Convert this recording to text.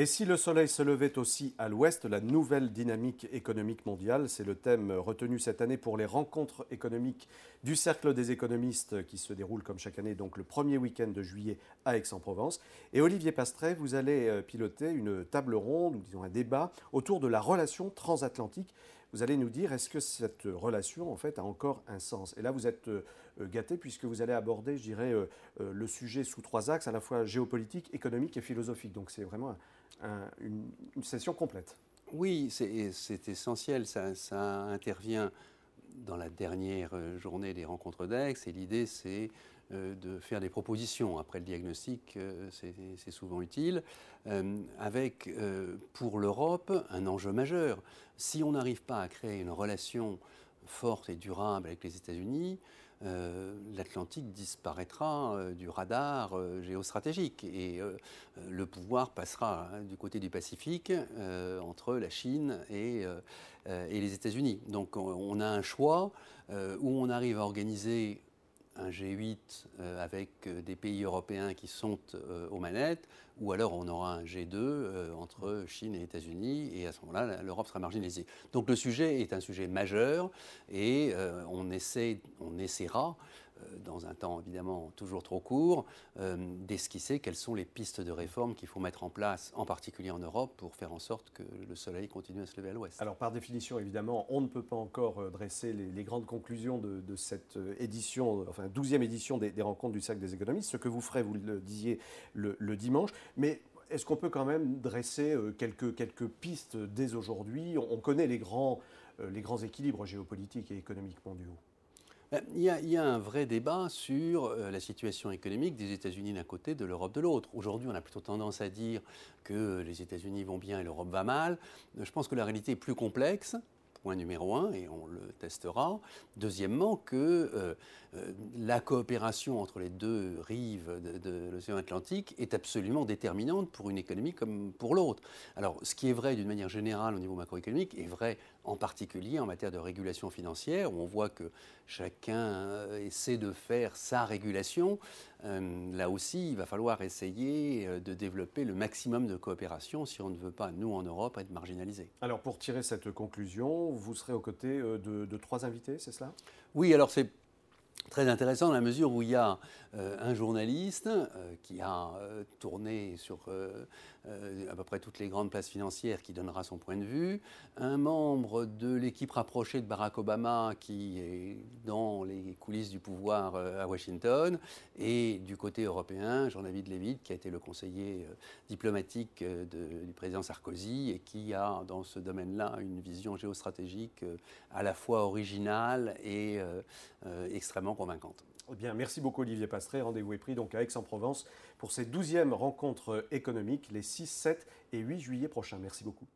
Et si le soleil se levait aussi à l'ouest, la nouvelle dynamique économique mondiale, c'est le thème retenu cette année pour les rencontres économiques du Cercle des économistes qui se déroule comme chaque année, donc le premier week-end de juillet à Aix-en-Provence. Et Olivier Pastret, vous allez euh, piloter une table ronde, ou disons un débat, autour de la relation transatlantique vous allez nous dire est-ce que cette relation en fait a encore un sens Et là vous êtes euh, gâté puisque vous allez aborder, je dirais, euh, euh, le sujet sous trois axes, à la fois géopolitique, économique et philosophique. Donc c'est vraiment une, session complète. Oui, c'est essentiel, ça, ça intervient dans la dernière euh, journée des rencontres d'Aix. Et l'idée, c'est euh, de faire des propositions. Après le diagnostic, euh, c'est souvent utile. avec, pour l'Europe, un enjeu majeur. Si on n'arrive pas à créer une relation forte et durable avec les États-Unis, euh, l'Atlantique disparaîtra euh, du radar euh, géostratégique et le pouvoir passera hein, du côté du Pacifique entre la Chine et, les États-Unis. Donc on, on a un choix où on arrive à organiser un G8 euh, avec euh, des pays européens qui sont euh, aux manettes, ou alors on aura un G2 entre Chine et États-Unis, et à ce moment-là, l'Europe sera marginalisée. Donc le sujet est un sujet majeur, et on, essaie, on essaiera euh, dans un temps évidemment toujours trop court, euh, d'esquisser quelles sont les pistes de réforme qu'il faut mettre en place, en particulier en Europe, pour faire en sorte que le soleil continue à se lever à l'ouest. Alors par définition, évidemment, on ne peut pas encore euh, dresser les, grandes conclusions de, cette édition, enfin 12 édition des, rencontres du cercle des économistes, ce que vous ferez, vous le disiez, le, dimanche, mais est-ce qu'on peut quand même dresser quelques, pistes dès aujourd'hui on, connaît les grands, les grands équilibres géopolitiques et économiques mondiaux. Euh, il y, a, un vrai débat sur euh, la situation économique des États-Unis d'un côté, de l'Europe de l'autre. Aujourd'hui, on a plutôt tendance à dire que les États-Unis vont bien et l'Europe va mal. Euh, je pense que la réalité est plus complexe. Point numéro un, et on le testera. Deuxièmement, que la coopération entre les deux rives de, de l'océan Atlantique est absolument déterminante pour une économie comme pour l'autre. Alors, ce qui est vrai d'une manière générale au niveau macroéconomique est vrai en particulier en matière de régulation financière, où on voit que chacun euh, essaie de faire sa régulation. Euh, là aussi, il va falloir essayer euh, de développer le maximum de coopération si on ne veut pas, nous, en Europe, être marginalisés. Alors, pour tirer cette conclusion, vous serez aux côtés de trois invités, c'est cela Oui, alors c'est très intéressant dans la mesure où il y a euh, un journaliste euh, qui a euh, tourné sur à peu près toutes les grandes places financières qui donnera son point de vue, un membre de l'équipe rapprochée de Barack Obama qui est dans les coulisses du pouvoir à Washington, et du côté européen, Jean-David Levitt qui a été le conseiller diplomatique du président Sarkozy et qui a dans ce domaine-là une vision géostratégique à la fois originale et extrêmement convaincante. Eh bien, merci beaucoup Olivier Pastré. Rendez-vous est pris donc à Aix-en-Provence pour ces 12e rencontres économiques les 6, 7 et 8 juillet prochains. Merci beaucoup.